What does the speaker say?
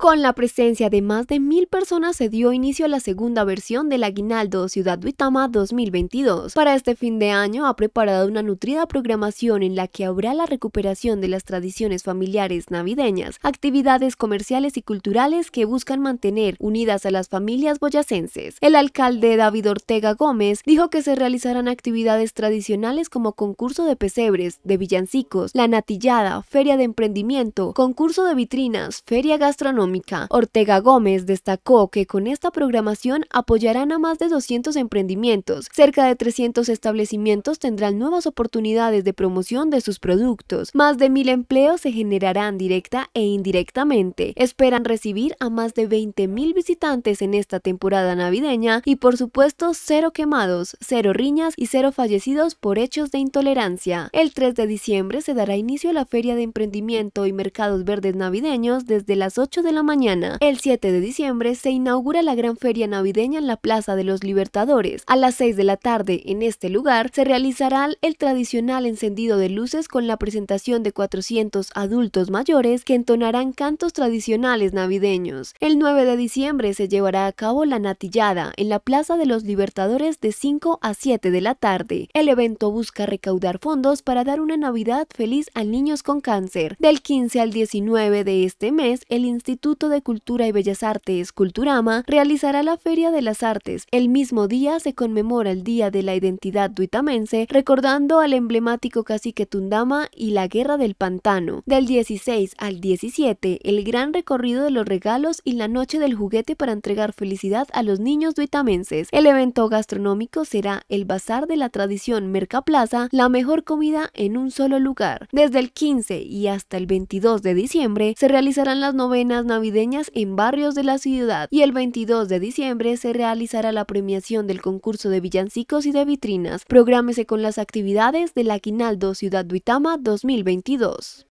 Con la presencia de más de mil personas se dio inicio a la segunda versión del Aguinaldo Ciudad Duitama 2022. Para este fin de año ha preparado una nutrida programación en la que habrá la recuperación de las tradiciones familiares navideñas, actividades comerciales y culturales que buscan mantener unidas a las familias boyacenses. El alcalde David Ortega Gómez dijo que se realizarán actividades tradicionales como concurso de pesebres, de villancicos, la natillada, feria de emprendimiento, concurso de vitrinas, feria gastronómica, Ortega Gómez destacó que con esta programación apoyarán a más de 200 emprendimientos. Cerca de 300 establecimientos tendrán nuevas oportunidades de promoción de sus productos. Más de mil empleos se generarán directa e indirectamente. Esperan recibir a más de 20.000 visitantes en esta temporada navideña y por supuesto cero quemados, cero riñas y cero fallecidos por hechos de intolerancia. El 3 de diciembre se dará inicio a la Feria de Emprendimiento y Mercados Verdes Navideños desde las 8 de la mañana. El 7 de diciembre se inaugura la gran feria navideña en la Plaza de los Libertadores. A las 6 de la tarde en este lugar se realizará el tradicional encendido de luces con la presentación de 400 adultos mayores que entonarán cantos tradicionales navideños. El 9 de diciembre se llevará a cabo la natillada en la Plaza de los Libertadores de 5 a 7 de la tarde. El evento busca recaudar fondos para dar una Navidad feliz a niños con cáncer. Del 15 al 19 de este mes, el Instituto de Cultura y Bellas Artes, Culturama, realizará la Feria de las Artes. El mismo día se conmemora el Día de la Identidad Duitamense, recordando al emblemático cacique Tundama y la Guerra del Pantano. Del 16 al 17, el gran recorrido de los regalos y la noche del juguete para entregar felicidad a los niños duitamenses. El evento gastronómico será el Bazar de la Tradición Mercaplaza, la mejor comida en un solo lugar. Desde el 15 y hasta el 22 de diciembre se realizarán las novenas navideñas en barrios de la ciudad y el 22 de diciembre se realizará la premiación del concurso de villancicos y de vitrinas. Prográmese con las actividades del Aquinaldo Ciudad Duitama 2022.